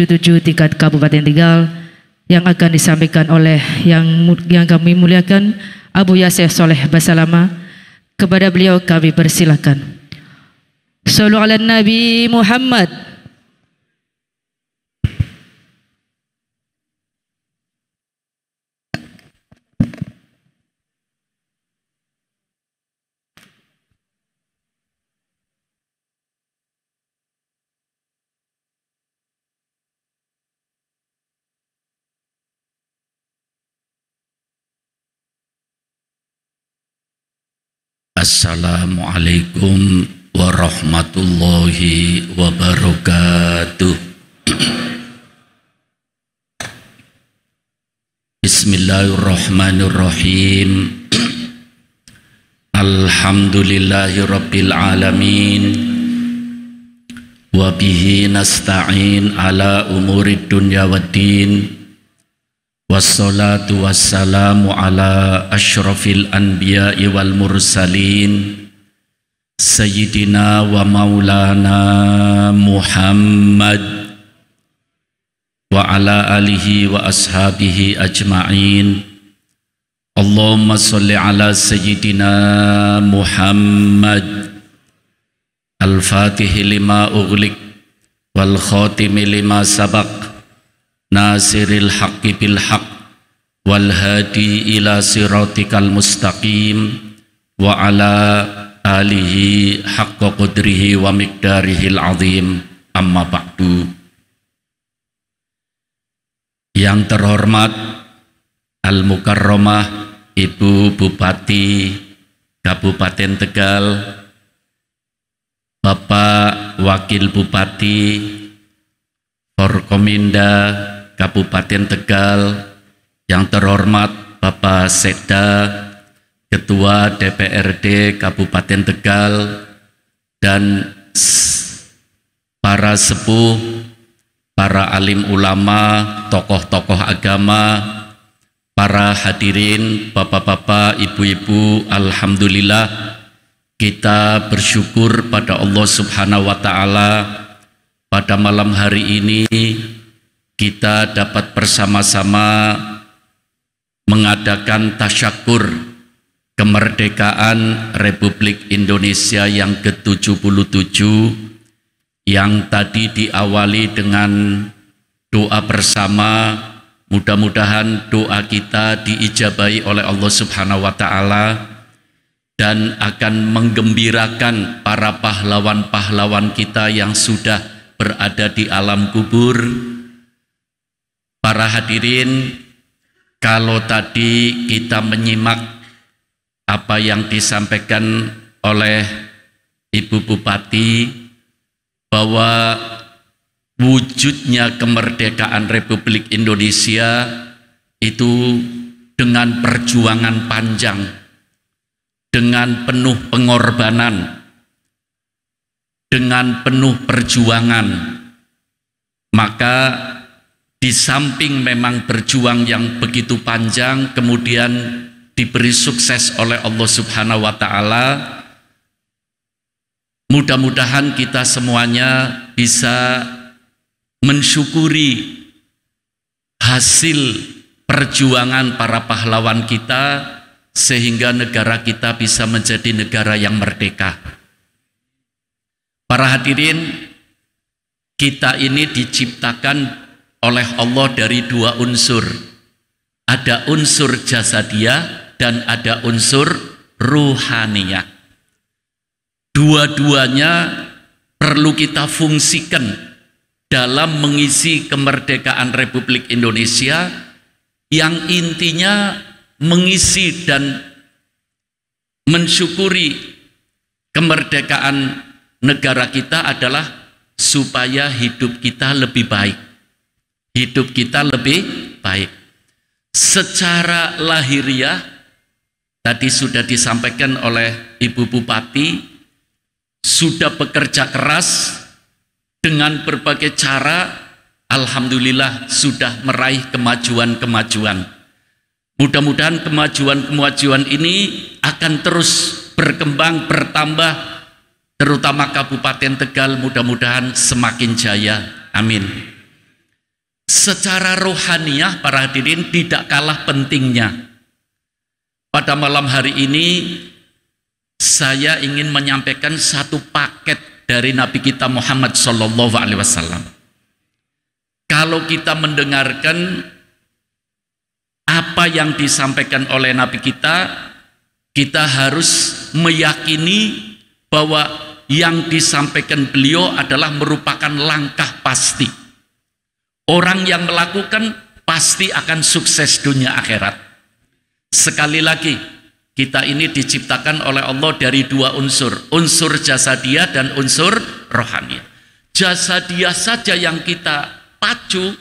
77 tingkat Kabupaten Tegal yang akan disampaikan oleh yang yang kami muliakan Abu Yasir Soleh Basalama kepada beliau kami persilakan. Sallu ala Nabi Muhammad. Assalamualaikum warahmatullahi wabarakatuh. Bismillahirrahmanirrahim. Alhamdulillahirrabbilalamin alamin. nasta'in ala umuri dunya والصلاة والسلام على أشرف الأنبياء والمرسلين سيدنا ومولانا محمد وعلى آله وأصحابه أجمعين اللهم صل على سيدنا محمد الفاتح لما أغلق والخاتم لما سبق nasiril haqqi bil haqq wal hadi ila siratikal mustaqim wa ala alihi haqqa qudrihi wa miqdarihil azim amma ba'du yang terhormat Al Mukarromah Ibu Bupati Kabupaten Tegal Bapak Wakil Bupati Forkominda Kabupaten Tegal yang terhormat Bapak Sekda, Ketua DPRD Kabupaten Tegal, dan para sepuh, para alim ulama, tokoh-tokoh agama, para hadirin, bapak-bapak, ibu-ibu, alhamdulillah kita bersyukur pada Allah Subhanahu wa taala pada malam hari ini kita dapat bersama-sama mengadakan tasyakur kemerdekaan Republik Indonesia yang ke-77 yang tadi diawali dengan doa bersama mudah-mudahan doa kita diijabahi oleh Allah Subhanahu wa taala dan akan menggembirakan para pahlawan-pahlawan kita yang sudah berada di alam kubur Para hadirin, kalau tadi kita menyimak apa yang disampaikan oleh Ibu Bupati bahwa wujudnya kemerdekaan Republik Indonesia itu dengan perjuangan panjang, dengan penuh pengorbanan, dengan penuh perjuangan, maka di samping memang berjuang yang begitu panjang, kemudian diberi sukses oleh Allah Subhanahu wa Ta'ala. Mudah-mudahan kita semuanya bisa mensyukuri hasil perjuangan para pahlawan kita, sehingga negara kita bisa menjadi negara yang merdeka. Para hadirin, kita ini diciptakan oleh Allah dari dua unsur. Ada unsur jasadia dan ada unsur ruhania. Dua-duanya perlu kita fungsikan dalam mengisi kemerdekaan Republik Indonesia yang intinya mengisi dan mensyukuri kemerdekaan negara kita adalah supaya hidup kita lebih baik hidup kita lebih baik. Secara lahiriah tadi sudah disampaikan oleh Ibu Bupati sudah bekerja keras dengan berbagai cara alhamdulillah sudah meraih kemajuan-kemajuan. Mudah-mudahan kemajuan-kemajuan ini akan terus berkembang, bertambah terutama Kabupaten Tegal mudah-mudahan semakin jaya. Amin secara rohaniah para hadirin tidak kalah pentingnya. Pada malam hari ini saya ingin menyampaikan satu paket dari Nabi kita Muhammad Shallallahu Alaihi Wasallam. Kalau kita mendengarkan apa yang disampaikan oleh Nabi kita, kita harus meyakini bahwa yang disampaikan beliau adalah merupakan langkah pasti Orang yang melakukan pasti akan sukses dunia akhirat. Sekali lagi, kita ini diciptakan oleh Allah dari dua unsur, unsur jasadiah dan unsur rohani. Jasadiah saja yang kita pacu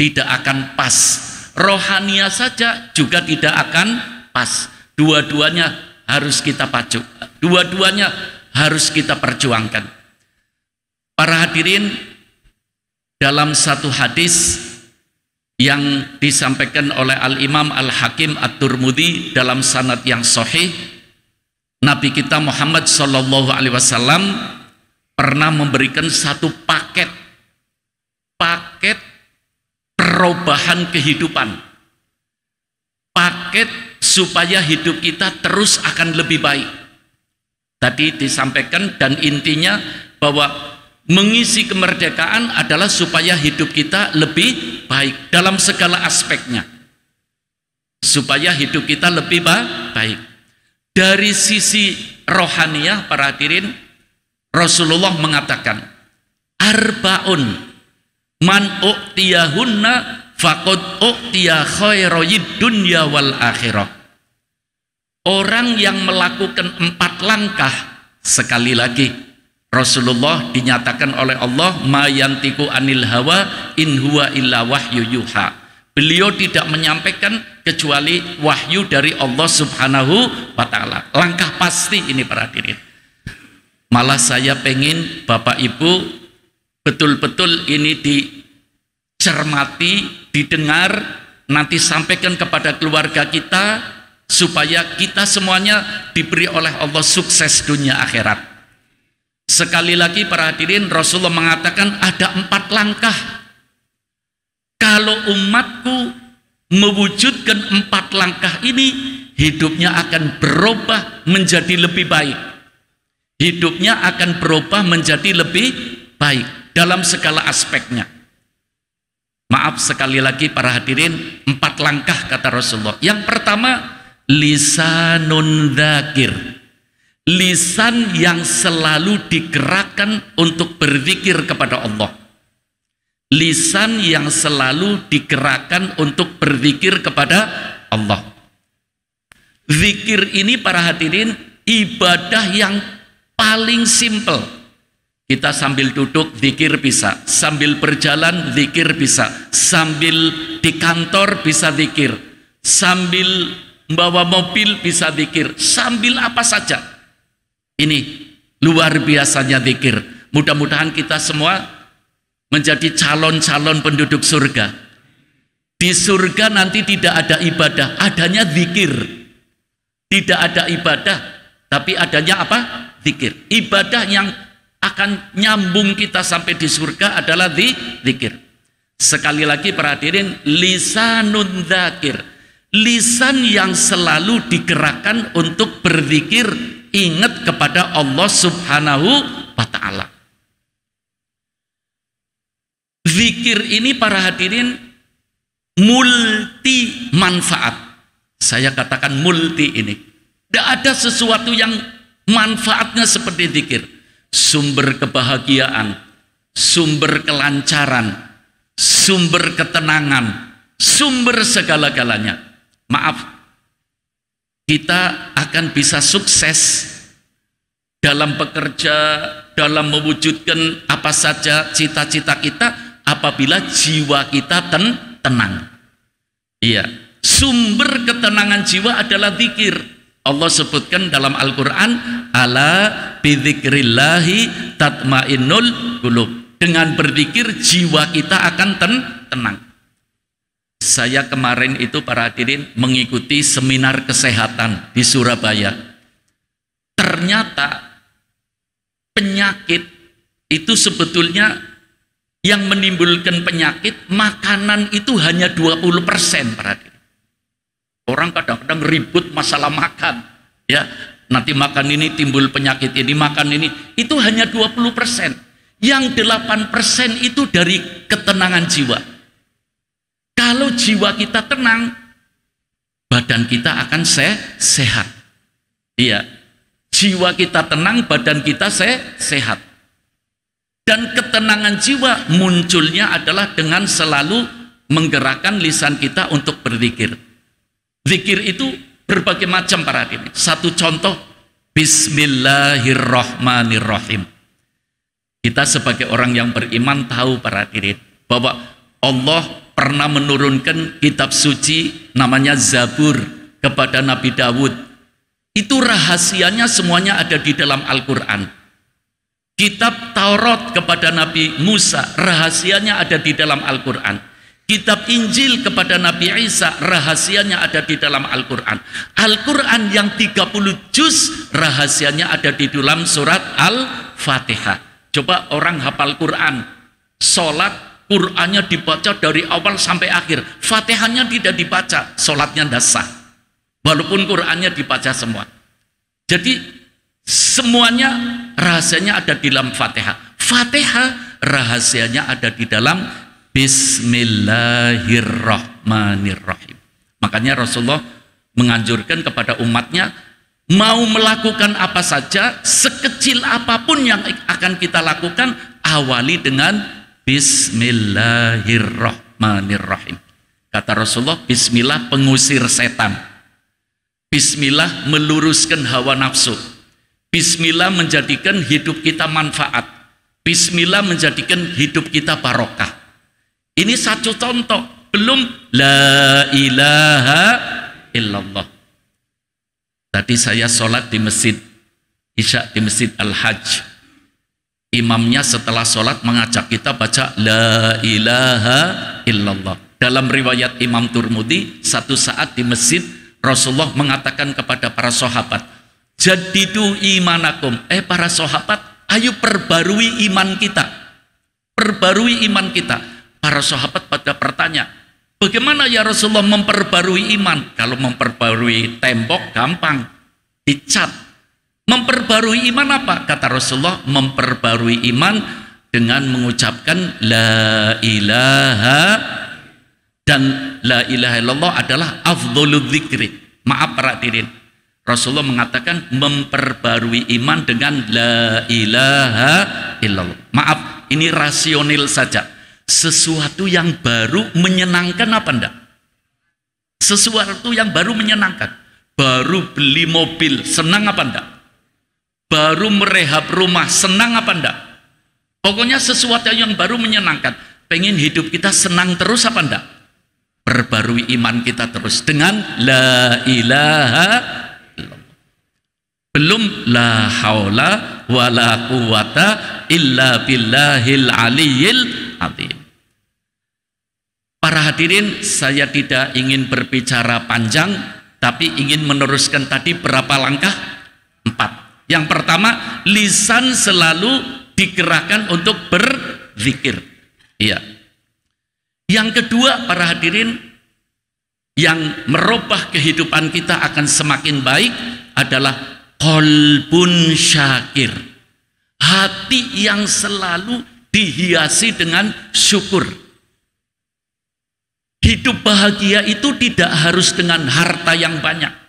tidak akan pas. Rohania saja juga tidak akan pas. Dua-duanya harus kita pacu. Dua-duanya harus kita perjuangkan. Para hadirin, dalam satu hadis yang disampaikan oleh Al-Imam Al-Hakim At-Turmudi dalam sanad yang sahih Nabi kita Muhammad Shallallahu alaihi wasallam pernah memberikan satu paket paket perubahan kehidupan paket supaya hidup kita terus akan lebih baik tadi disampaikan dan intinya bahwa mengisi kemerdekaan adalah supaya hidup kita lebih baik dalam segala aspeknya supaya hidup kita lebih baik dari sisi rohaniah para hadirin Rasulullah mengatakan arbaun man uktiyahunna faqad uktiya khairoyid dunya wal akhirah orang yang melakukan empat langkah sekali lagi Rasulullah dinyatakan oleh Allah mayantiku anil hawa in huwa illa wahyu yuha. Beliau tidak menyampaikan kecuali wahyu dari Allah Subhanahu wa taala. Langkah pasti ini para hadirin. Malah saya pengen Bapak Ibu betul-betul ini dicermati, didengar, nanti sampaikan kepada keluarga kita supaya kita semuanya diberi oleh Allah sukses dunia akhirat. Sekali lagi para hadirin Rasulullah mengatakan ada empat langkah. Kalau umatku mewujudkan empat langkah ini, hidupnya akan berubah menjadi lebih baik. Hidupnya akan berubah menjadi lebih baik dalam segala aspeknya. Maaf sekali lagi para hadirin, empat langkah kata Rasulullah. Yang pertama, lisanun dzakir lisan yang selalu digerakkan untuk berzikir kepada Allah. Lisan yang selalu digerakkan untuk berzikir kepada Allah. Zikir ini para hadirin ibadah yang paling simple. Kita sambil duduk zikir bisa, sambil berjalan zikir bisa, sambil di kantor bisa zikir, sambil bawa mobil bisa zikir, sambil apa saja ini luar biasanya zikir. Mudah-mudahan kita semua menjadi calon-calon penduduk surga. Di surga nanti tidak ada ibadah, adanya zikir. Tidak ada ibadah, tapi adanya apa? Zikir. Ibadah yang akan nyambung kita sampai di surga adalah di zikir. Sekali lagi perhatikan lisanun zakir. Lisan yang selalu digerakkan untuk berzikir ingat kepada Allah Subhanahu wa taala. Zikir ini para hadirin multi manfaat. Saya katakan multi ini. Tidak ada sesuatu yang manfaatnya seperti zikir. Sumber kebahagiaan, sumber kelancaran, sumber ketenangan, sumber segala-galanya. Maaf, kita akan bisa sukses dalam bekerja, dalam mewujudkan apa saja cita-cita kita apabila jiwa kita ten tenang. Iya, sumber ketenangan jiwa adalah zikir. Allah sebutkan dalam Al-Qur'an, "Ala bidzikrillahi tatmainnul qulub." Dengan berzikir jiwa kita akan ten tenang saya kemarin itu para hadirin mengikuti seminar kesehatan di Surabaya. Ternyata penyakit itu sebetulnya yang menimbulkan penyakit makanan itu hanya 20% para hadirin. Orang kadang-kadang ribut masalah makan, ya. Nanti makan ini timbul penyakit ini, makan ini itu hanya 20%. Yang 8% itu dari ketenangan jiwa. Kalau jiwa kita tenang, badan kita akan se sehat. Iya. Jiwa kita tenang, badan kita se sehat. Dan ketenangan jiwa munculnya adalah dengan selalu menggerakkan lisan kita untuk berzikir. Zikir itu berbagai macam para hadirin. Satu contoh Bismillahirrahmanirrahim. Kita sebagai orang yang beriman tahu para hadirin bahwa Allah pernah menurunkan kitab suci namanya Zabur kepada Nabi Dawud. Itu rahasianya semuanya ada di dalam Al-Quran. Kitab Taurat kepada Nabi Musa, rahasianya ada di dalam Al-Quran. Kitab Injil kepada Nabi Isa, rahasianya ada di dalam Al-Quran. Al-Quran yang 30 juz, rahasianya ada di dalam surat Al-Fatihah. Coba orang hafal Quran, sholat Qurannya dibaca dari awal sampai akhir. Fatihahnya tidak dibaca, sholatnya dasar. Walaupun Qurannya dibaca semua. Jadi semuanya rahasianya ada di dalam Fatihah. Fatihah rahasianya ada di dalam Bismillahirrahmanirrahim. Makanya Rasulullah menganjurkan kepada umatnya mau melakukan apa saja, sekecil apapun yang akan kita lakukan, awali dengan Bismillahirrahmanirrahim. Kata Rasulullah, Bismillah pengusir setan. Bismillah meluruskan hawa nafsu. Bismillah menjadikan hidup kita manfaat. Bismillah menjadikan hidup kita barokah. Ini satu contoh. Belum la ilaha illallah. Tadi saya sholat di masjid. Isya di masjid Al-Hajj imamnya setelah sholat mengajak kita baca la ilaha illallah dalam riwayat Imam Turmudi satu saat di masjid Rasulullah mengatakan kepada para sahabat jadidu imanakum eh para sahabat ayo perbarui iman kita perbarui iman kita para sahabat pada bertanya bagaimana ya Rasulullah memperbarui iman kalau memperbarui tembok gampang dicat Memperbarui iman apa? Kata Rasulullah, memperbarui iman dengan mengucapkan la ilaha dan la ilaha illallah adalah afdhalu dzikri. Maaf para hadirin. Rasulullah mengatakan memperbarui iman dengan la ilaha illallah. Maaf, ini rasional saja. Sesuatu yang baru menyenangkan apa enggak? Sesuatu yang baru menyenangkan. Baru beli mobil, senang apa enggak? baru merehab rumah, senang apa enggak? Pokoknya sesuatu yang baru menyenangkan. Pengen hidup kita senang terus apa enggak? Perbarui iman kita terus dengan la ilaha belum la haula wala quwata illa billahil aliyil azim. Para hadirin, saya tidak ingin berbicara panjang, tapi ingin meneruskan tadi berapa langkah? Empat. Yang pertama, lisan selalu dikerahkan untuk berzikir. Iya. Yang kedua, para hadirin yang merubah kehidupan kita akan semakin baik adalah kolbun syakir. Hati yang selalu dihiasi dengan syukur. Hidup bahagia itu tidak harus dengan harta yang banyak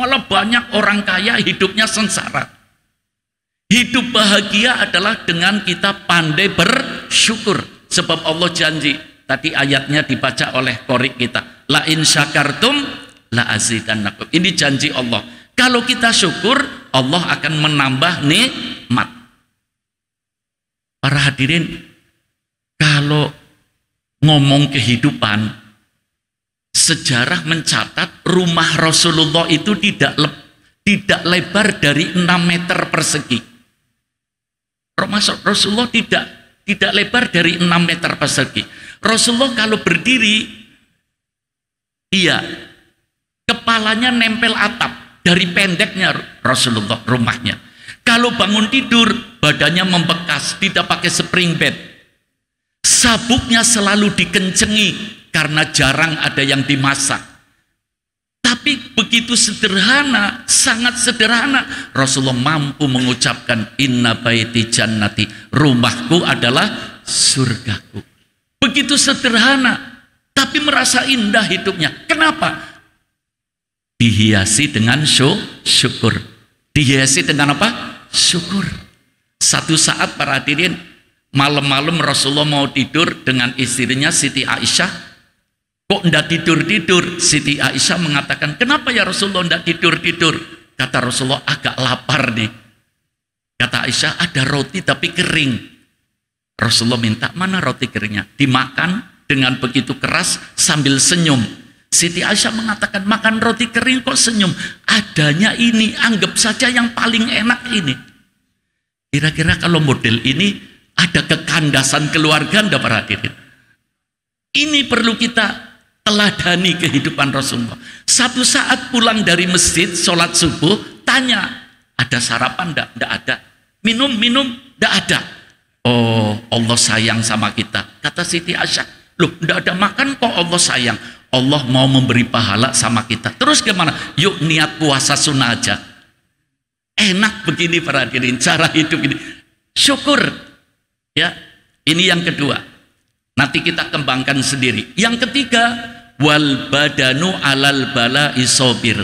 Malah banyak orang kaya hidupnya sengsara. Hidup bahagia adalah dengan kita pandai bersyukur. Sebab Allah janji, tadi ayatnya dibaca oleh korik kita. La in syakartum la azidannakum. Ini janji Allah. Kalau kita syukur, Allah akan menambah nikmat. Para hadirin, kalau ngomong kehidupan, sejarah mencatat rumah Rasulullah itu tidak le tidak lebar dari 6 meter persegi. Rumah Rasulullah tidak tidak lebar dari 6 meter persegi. Rasulullah kalau berdiri iya kepalanya nempel atap dari pendeknya Rasulullah rumahnya. Kalau bangun tidur badannya membekas, tidak pakai spring bed. Sabuknya selalu dikencengi karena jarang ada yang dimasak. Tapi begitu sederhana, sangat sederhana. Rasulullah mampu mengucapkan inna baiti jannati, rumahku adalah surgaku. Begitu sederhana, tapi merasa indah hidupnya. Kenapa? Dihiasi dengan syukur. Dihiasi dengan apa? Syukur. Satu saat para hadirin, malam-malam Rasulullah mau tidur dengan istrinya Siti Aisyah, Kok ndak tidur-tidur? Siti Aisyah mengatakan, kenapa ya Rasulullah ndak tidur-tidur? Kata Rasulullah, agak lapar nih. Kata Aisyah, ada roti tapi kering. Rasulullah minta, mana roti keringnya? Dimakan dengan begitu keras sambil senyum. Siti Aisyah mengatakan, makan roti kering kok senyum? Adanya ini, anggap saja yang paling enak ini. Kira-kira kalau model ini, ada kekandasan keluarga, anda para hadirin. Ini perlu kita teladani kehidupan Rasulullah. Satu saat pulang dari masjid, sholat subuh, tanya, ada sarapan enggak? Enggak ada. Minum, minum, enggak ada. Oh, Allah sayang sama kita. Kata Siti Aisyah, loh, enggak ada makan kok Allah sayang. Allah mau memberi pahala sama kita. Terus gimana? Yuk niat puasa sunnah aja. Enak begini para hadirin, cara hidup ini. Syukur. Ya, ini yang kedua. Nanti kita kembangkan sendiri. Yang ketiga, wal badanu alal bala isobir.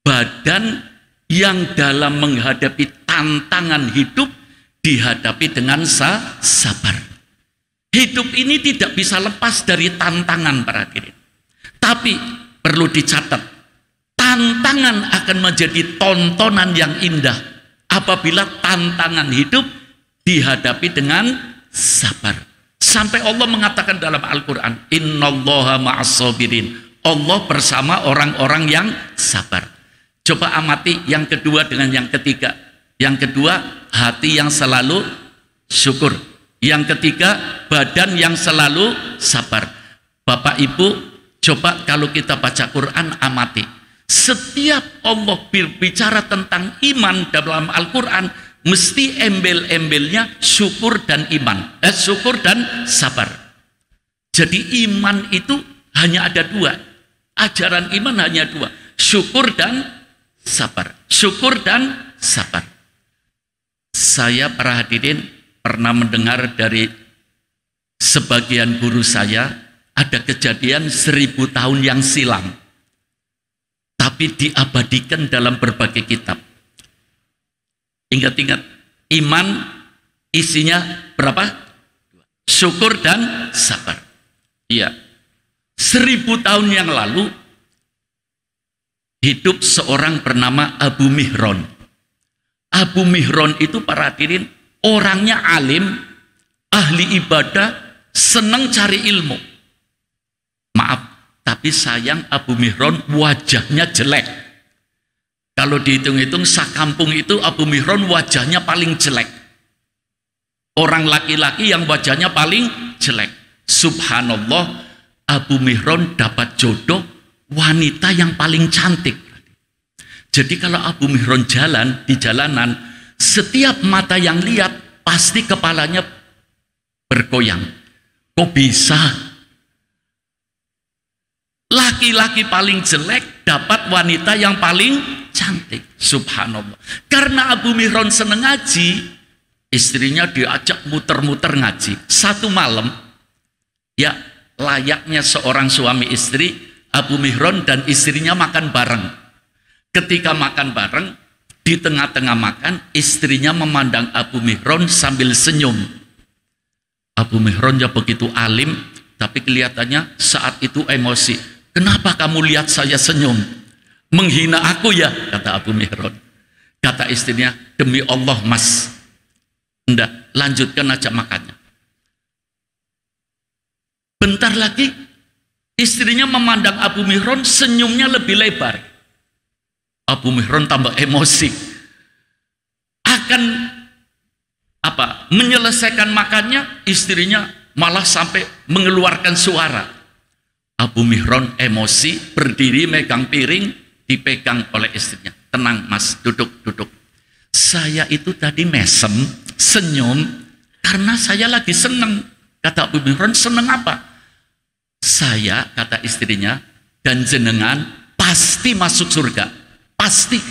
Badan yang dalam menghadapi tantangan hidup dihadapi dengan sabar. Hidup ini tidak bisa lepas dari tantangan para diri. Tapi perlu dicatat, tantangan akan menjadi tontonan yang indah apabila tantangan hidup dihadapi dengan sabar. Sampai Allah mengatakan dalam Al-Quran, Innallaha ma'asobirin Allah bersama orang-orang yang sabar. Coba amati yang kedua dengan yang ketiga. Yang kedua, hati yang selalu syukur. Yang ketiga, badan yang selalu sabar. Bapak Ibu, coba kalau kita baca Quran, amati. Setiap Allah berbicara tentang iman dalam Al-Quran, mesti embel-embelnya syukur dan iman. Eh, syukur dan sabar. Jadi iman itu hanya ada dua. Ajaran iman hanya dua. Syukur dan sabar. Syukur dan sabar. Saya para hadirin pernah mendengar dari sebagian guru saya ada kejadian seribu tahun yang silam. Tapi diabadikan dalam berbagai kitab Ingat-ingat, iman isinya berapa? Syukur dan sabar. Iya. Seribu tahun yang lalu, hidup seorang bernama Abu Mihron. Abu Mihron itu para hadirin, orangnya alim, ahli ibadah, senang cari ilmu. Maaf, tapi sayang Abu Mihron wajahnya jelek kalau dihitung-hitung sakampung itu Abu Mihron wajahnya paling jelek. Orang laki-laki yang wajahnya paling jelek. Subhanallah, Abu Mihron dapat jodoh wanita yang paling cantik. Jadi kalau Abu Mihron jalan di jalanan, setiap mata yang lihat pasti kepalanya bergoyang. Kok bisa Laki-laki paling jelek dapat wanita yang paling cantik. Subhanallah. Karena Abu Mihron seneng ngaji, istrinya diajak muter-muter ngaji. Satu malam, ya layaknya seorang suami istri, Abu Mihron dan istrinya makan bareng. Ketika makan bareng, di tengah-tengah makan, istrinya memandang Abu Mihron sambil senyum. Abu Mihron ya begitu alim, tapi kelihatannya saat itu emosi Kenapa kamu lihat saya senyum? Menghina aku ya, kata Abu Mihron. Kata istrinya, demi Allah mas. Enggak, lanjutkan aja makannya. Bentar lagi, istrinya memandang Abu Mihron senyumnya lebih lebar. Abu Mihron tambah emosi. Akan apa menyelesaikan makannya, istrinya malah sampai mengeluarkan suara. Abu Mihron emosi, berdiri megang piring, dipegang oleh istrinya. Tenang mas, duduk, duduk. Saya itu tadi mesem, senyum, karena saya lagi seneng. Kata Abu Mihron, seneng apa? Saya, kata istrinya, dan jenengan pasti masuk surga. Pasti.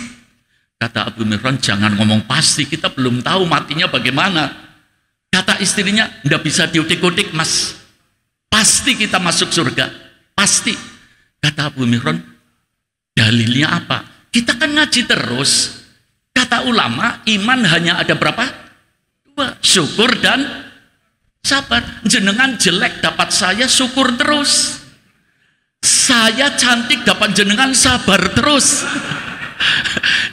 Kata Abu Mihron, jangan ngomong pasti, kita belum tahu matinya bagaimana. Kata istrinya, ndak bisa diutik-utik mas. Pasti kita masuk surga Pasti. Kata Abu Mihron, dalilnya apa? Kita kan ngaji terus. Kata ulama, iman hanya ada berapa? Dua. Syukur dan sabar. Jenengan jelek dapat saya syukur terus. Saya cantik dapat jenengan sabar terus.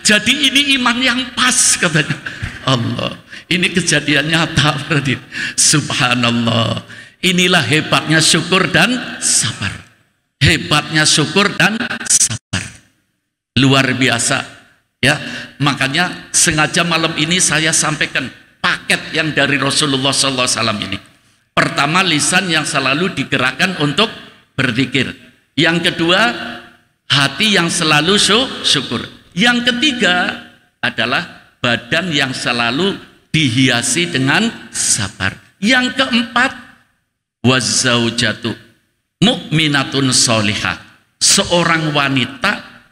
Jadi ini iman yang pas katanya. Allah. Ini kejadian nyata berarti. Subhanallah. Inilah hebatnya syukur dan sabar hebatnya syukur dan sabar. Luar biasa ya. Makanya sengaja malam ini saya sampaikan paket yang dari Rasulullah sallallahu alaihi wasallam ini. Pertama lisan yang selalu digerakkan untuk berzikir. Yang kedua hati yang selalu syukur. Yang ketiga adalah badan yang selalu dihiasi dengan sabar. Yang keempat jatuh mukminatun solihah seorang wanita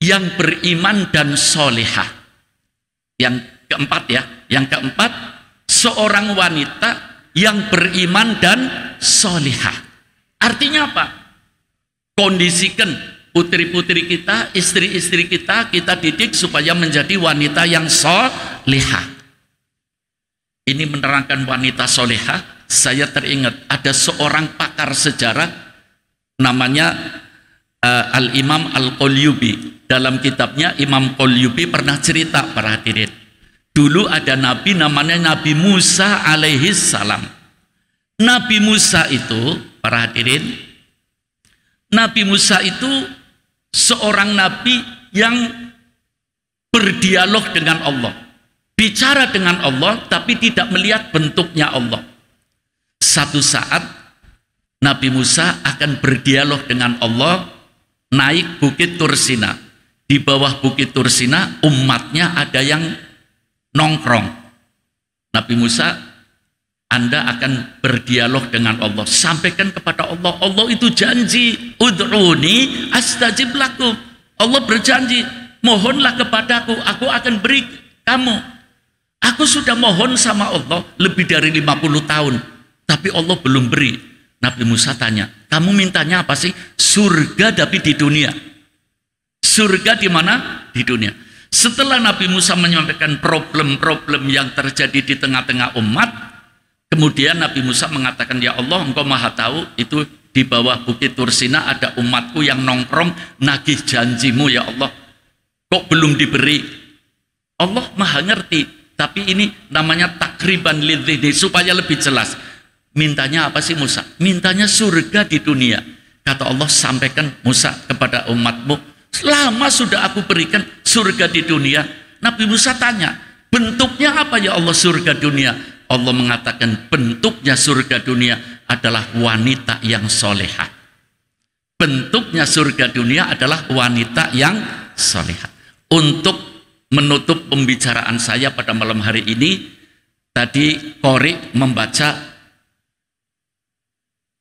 yang beriman dan solihah yang keempat ya yang keempat seorang wanita yang beriman dan solihah artinya apa kondisikan putri-putri kita istri-istri kita kita didik supaya menjadi wanita yang solihah ini menerangkan wanita solihah saya teringat ada seorang pakar sejarah namanya uh, eh, Al Imam Al Qolyubi. Dalam kitabnya Imam Qolyubi pernah cerita para hadirin. Dulu ada nabi namanya Nabi Musa alaihi salam. Nabi Musa itu para hadirin Nabi Musa itu seorang nabi yang berdialog dengan Allah. Bicara dengan Allah tapi tidak melihat bentuknya Allah satu saat Nabi Musa akan berdialog dengan Allah naik Bukit Tursina. Di bawah Bukit Tursina umatnya ada yang nongkrong. Nabi Musa, Anda akan berdialog dengan Allah. Sampaikan kepada Allah, Allah itu janji, Udruni astajib laku. Allah berjanji, mohonlah kepadaku, aku akan beri kamu. Aku sudah mohon sama Allah lebih dari 50 tahun. Tapi Allah belum beri. Nabi Musa tanya, kamu mintanya apa sih? Surga tapi di dunia. Surga di mana? Di dunia. Setelah Nabi Musa menyampaikan problem-problem yang terjadi di tengah-tengah umat, kemudian Nabi Musa mengatakan, Ya Allah, engkau maha tahu, itu di bawah bukit Tursina ada umatku yang nongkrong, nagih janjimu ya Allah. Kok belum diberi? Allah maha ngerti, tapi ini namanya takriban lidhidhi, supaya lebih jelas. Mintanya apa sih Musa? Mintanya surga di dunia. Kata Allah, sampaikan Musa kepada umatmu. Selama sudah aku berikan surga di dunia. Nabi Musa tanya, bentuknya apa ya Allah surga dunia? Allah mengatakan bentuknya surga dunia adalah wanita yang soleha. Bentuknya surga dunia adalah wanita yang soleha. Untuk menutup pembicaraan saya pada malam hari ini, tadi Kori membaca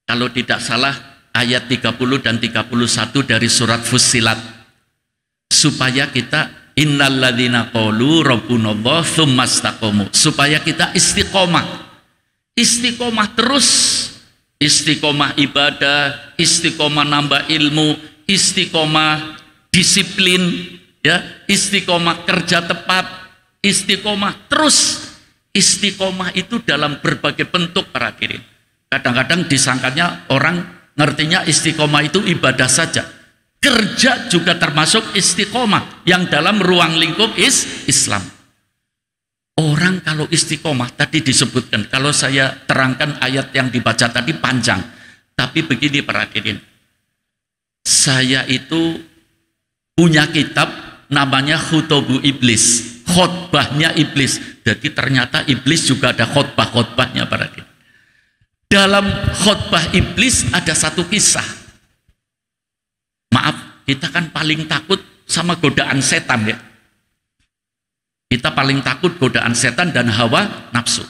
kalau tidak salah ayat 30 dan 31 dari surat Fusilat supaya kita innalladzina qalu rabbunallah tsummastaqamu supaya kita istiqomah. Istiqomah terus istiqomah ibadah, istiqomah nambah ilmu, istiqomah disiplin, ya, istiqomah kerja tepat, istiqomah terus istiqomah itu dalam berbagai bentuk para kirim. Kadang-kadang disangkanya orang ngertinya istiqomah itu ibadah saja. Kerja juga termasuk istiqomah yang dalam ruang lingkup is Islam. Orang kalau istiqomah tadi disebutkan, kalau saya terangkan ayat yang dibaca tadi panjang. Tapi begini akhirnya saya itu punya kitab namanya Khutobu Iblis, khotbahnya Iblis. Jadi ternyata Iblis juga ada khotbah-khotbahnya perhatikan. Dalam khutbah iblis ada satu kisah. Maaf, kita kan paling takut sama godaan setan ya. Kita paling takut godaan setan dan hawa nafsu.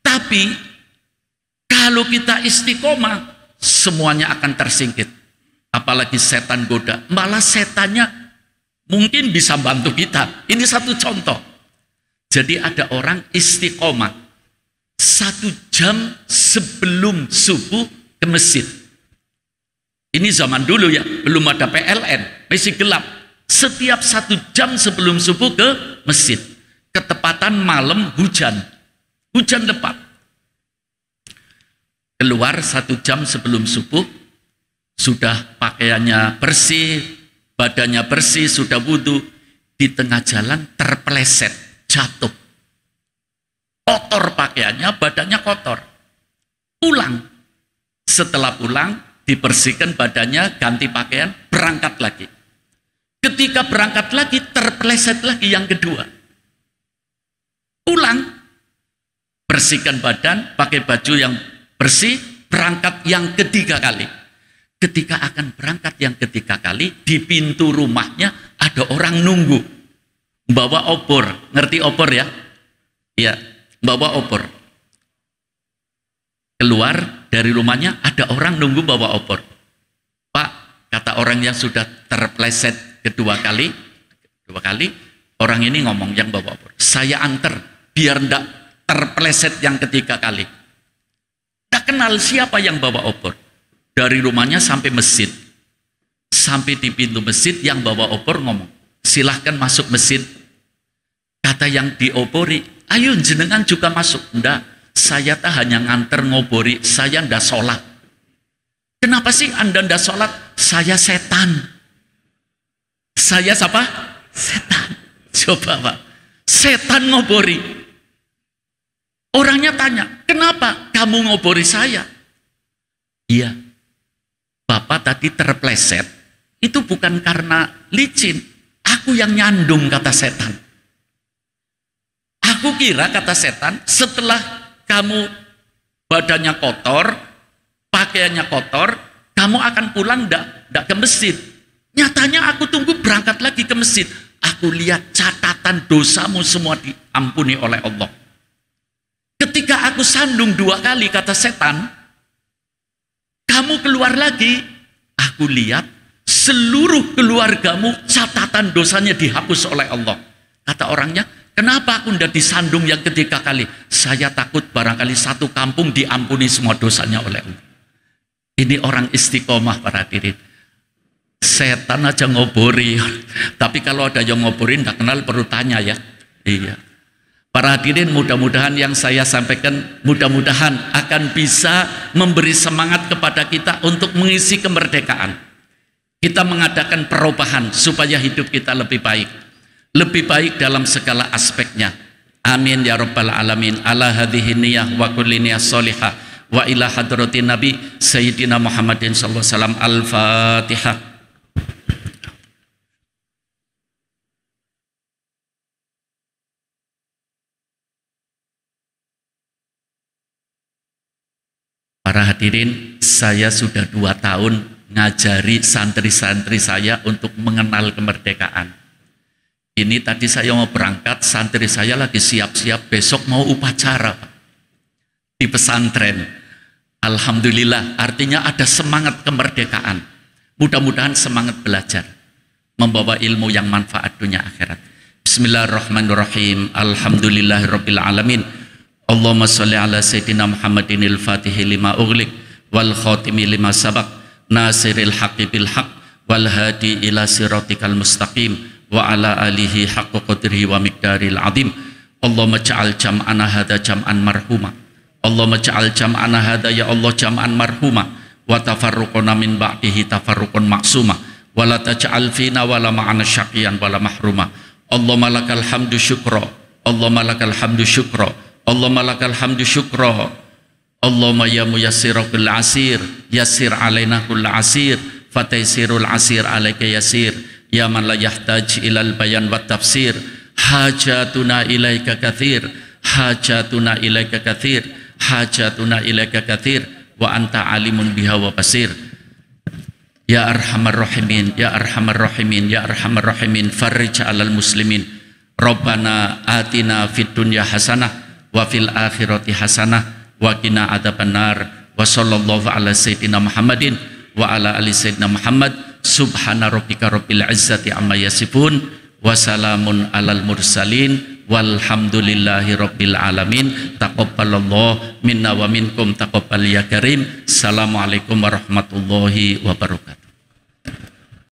Tapi kalau kita istiqomah, semuanya akan tersingkit. Apalagi setan goda. Malah setannya mungkin bisa bantu kita. Ini satu contoh. Jadi ada orang istiqomah satu jam sebelum subuh ke masjid. Ini zaman dulu ya, belum ada PLN, masih gelap. Setiap satu jam sebelum subuh ke masjid. Ketepatan malam hujan. Hujan lebat. Keluar satu jam sebelum subuh, sudah pakaiannya bersih, badannya bersih, sudah wudhu. Di tengah jalan terpeleset, jatuh kotor pakaiannya, badannya kotor. Pulang. Setelah pulang, dibersihkan badannya, ganti pakaian, berangkat lagi. Ketika berangkat lagi, terpeleset lagi yang kedua. Pulang, bersihkan badan, pakai baju yang bersih, berangkat yang ketiga kali. Ketika akan berangkat yang ketiga kali, di pintu rumahnya ada orang nunggu. Bawa obor, ngerti obor ya? Ya, bawa opor. Keluar dari rumahnya ada orang nunggu bawa opor. Pak, kata orang yang sudah terpleset kedua kali, dua kali, orang ini ngomong yang bawa opor. Saya antar, biar ndak terpleset yang ketiga kali. Tak kenal siapa yang bawa opor. Dari rumahnya sampai masjid. Sampai di pintu masjid yang bawa opor ngomong. Silahkan masuk masjid. Kata yang diopori, Ayo jenengan juga masuk. Enggak, saya tak hanya nganter ngobori, saya ndak sholat. Kenapa sih Anda ndak sholat? Saya setan. Saya siapa? Setan. Coba Pak. Setan ngobori. Orangnya tanya, kenapa kamu ngobori saya? Iya. Bapak tadi terpleset. Itu bukan karena licin. Aku yang nyandung kata setan. Aku kira kata setan, setelah kamu badannya kotor, pakaiannya kotor, kamu akan pulang ndak ndak ke masjid. Nyatanya aku tunggu berangkat lagi ke masjid. Aku lihat catatan dosamu semua diampuni oleh Allah. Ketika aku sandung dua kali kata setan, kamu keluar lagi, aku lihat seluruh keluargamu catatan dosanya dihapus oleh Allah. Kata orangnya, Kenapa aku tidak disandung yang ketiga kali? Saya takut barangkali satu kampung diampuni semua dosanya oleh Allah. Ini orang istiqomah para diri. Setan aja ngobori. Tapi kalau ada yang ngobori tidak kenal perlu tanya ya. Iya. Para hadirin mudah-mudahan yang saya sampaikan mudah-mudahan akan bisa memberi semangat kepada kita untuk mengisi kemerdekaan. Kita mengadakan perubahan supaya hidup kita lebih baik lebih baik dalam segala aspeknya. Amin ya rabbal alamin. Ala hadhihi niyah wa kulli niyah salihah wa ila hadratin nabi sayyidina Muhammadin sallallahu alaihi wasallam. Al-Fatihah. Para hadirin, saya sudah dua tahun ngajari santri-santri saya untuk mengenal kemerdekaan ini tadi saya mau berangkat, santri saya lagi siap-siap besok mau upacara di pesantren. Alhamdulillah, artinya ada semangat kemerdekaan. Mudah-mudahan semangat belajar, membawa ilmu yang manfaat dunia akhirat. Bismillahirrahmanirrahim. Alhamdulillahirabbil Allahumma salli ala sayyidina Muhammadinil fatihi lima ughliq wal khatimi lima sabak nasiril haqibil haq. wal hadi ila siratikal mustaqim wa ala alihi haqqa qadrihi wa miqdaril azim Allahumma ja'al jam'ana hadha jam'an marhuma Allahumma ja'al jam'ana hadha ya Allah jam'an marhuma wa tafarruqana min ba'dihi tafarruqan maksuma wa la taj'al fina wa la ma'ana syaqiyan wa la mahruma Allahumma lakal hamdu syukra Allahumma lakal hamdu syukra Allahumma lakal hamdu syukra Allahumma ya muyassirakul asir yassir alaina kull asir fataysirul asir alaika yassir ya man la yahtaj ilal bayan wa tafsir hajatuna ilaika kathir hajatuna ilaika kathir hajatuna ilaika kathir wa anta alimun biha wa basir Ya arhamar rahimin, ya arhamar rahimin, ya arhamar rahimin, farrij 'alal muslimin. Rabbana atina fid dunya hasanah wa fil akhirati hasanah wa qina adzabannar. Wa sallallahu ala sayyidina Muhammadin wa ala ali sayyidina Muhammad subhana rabbika rabbil izzati amma yasifun wa salamun alal mursalin walhamdulillahi rabbil alamin taqabbalallahu minna wa minkum taqabbal ya karim assalamualaikum warahmatullahi wabarakatuh